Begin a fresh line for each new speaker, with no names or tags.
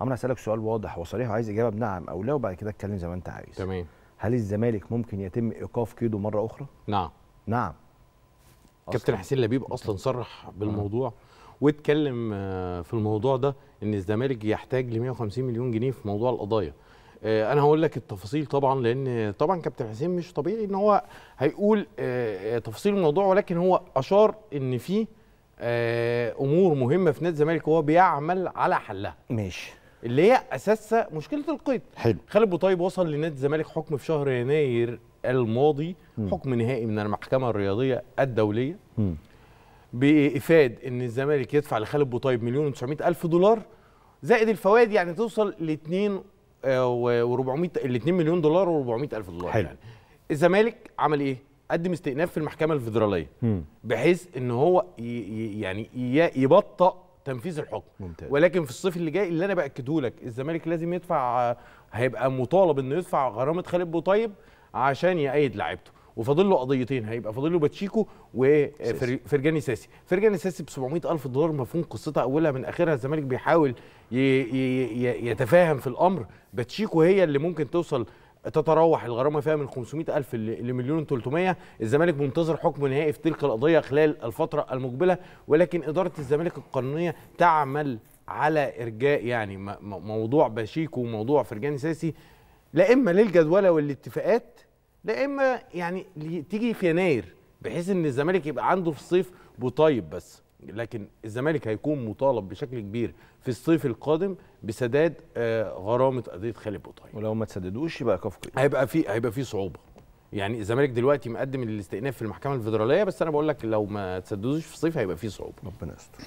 عمرو هسالك سؤال واضح وصريح وعايز اجابه بنعم او لا وبعد كده اتكلم زي ما انت عايز تمام هل الزمالك ممكن يتم ايقاف كيدو مره اخرى نعم نعم كابتن حسين لبيب اصلا صرح بالموضوع آه. واتكلم آه، في الموضوع ده ان الزمالك يحتاج ل 150 مليون جنيه في موضوع القضايا آه، انا هقول لك التفاصيل طبعا لان طبعا كابتن حسين مش طبيعي ان هو هيقول تفاصيل الموضوع ولكن هو اشار ان في امور مهمه في نادي الزمالك وهو بيعمل على حلها ماشي اللي هي اساسها مشكله القيد حلو خالد بوطيب وصل لنادي الزمالك حكم في شهر يناير الماضي م. حكم نهائي من المحكمه الرياضيه الدوليه م. بإفاد ان الزمالك يدفع لخالد بوطيب مليون و900 الف دولار زائد الفوائد يعني توصل ل 2 و400 ال 2 مليون دولار و400 الف دولار حلو. يعني الزمالك عمل ايه قدم استئناف في المحكمه الفيدراليه بحيث ان هو يعني يبطأ تنفيذ الحكم ممتاز. ولكن في الصيف اللي جاي اللي انا باكده لك الزمالك لازم يدفع هيبقى مطالب انه يدفع غرامه خالد بوطيب عشان يأيد لعيبته وفاضل له قضيتين هيبقى فاضل له باتشيكو وفرجاني ساسي فرجاني ساسي ب 700 الف دولار مفهوم قصتها اولها من اخرها الزمالك بيحاول يتفاهم في الامر باتشيكو هي اللي ممكن توصل تتراوح الغرامه فيها من 500 الف لمليون 300 الزمالك منتظر حكم نهائي في تلك القضيه خلال الفتره المقبله ولكن اداره الزمالك القانونيه تعمل على ارجاء يعني موضوع باشيكو وموضوع فرجاني ساسي لا اما للجدوله والاتفاقات لا اما يعني تيجي في يناير بحيث ان الزمالك يبقى عنده في الصيف بطيب بس لكن الزمالك هيكون مطالب بشكل كبير في الصيف القادم بسداد آه، غرامه قضيه خالد بوطاي ولو ما تسددوش يبقى كفر هيبقى في هيبقى في صعوبه يعني الزمالك دلوقتي مقدم الاستئناف في المحكمه الفيدراليه بس انا بقول لك لو ما تسددوش في الصيف هيبقى في صعوبه ربنا يستر